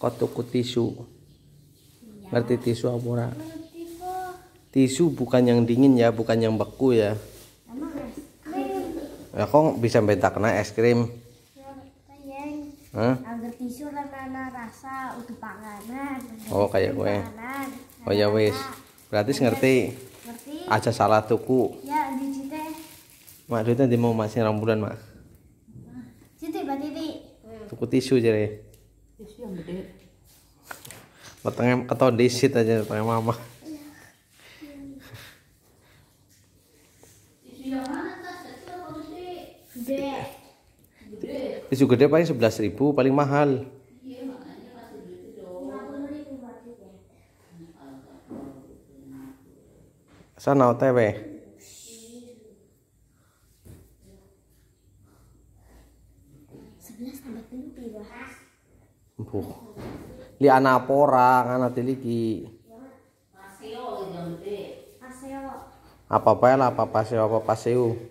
kotuku tisu ngerti ya. tisu apa ora tisu bukan yang dingin ya bukan yang beku ya ya kok bisa bentak kena es krim ya, Hah? tisu karena rasa untuk panganan. Oh kayak gue. Oh ya wis. Berarti ngerti. Ngerti. Aja salah tuku. Ya di Mak duitnya di mau masih rambulan mak. Tuku tisu jadi. Tisu yang Batangnya atau disit aja batangnya mama. Isu gede paling sebelas ribu paling mahal. Iya, Sana otw. Sebelas tambah tujuh Mbuh. Li anak orang anak tiliki. Apa kan paela ya, apa paseo apa paseo?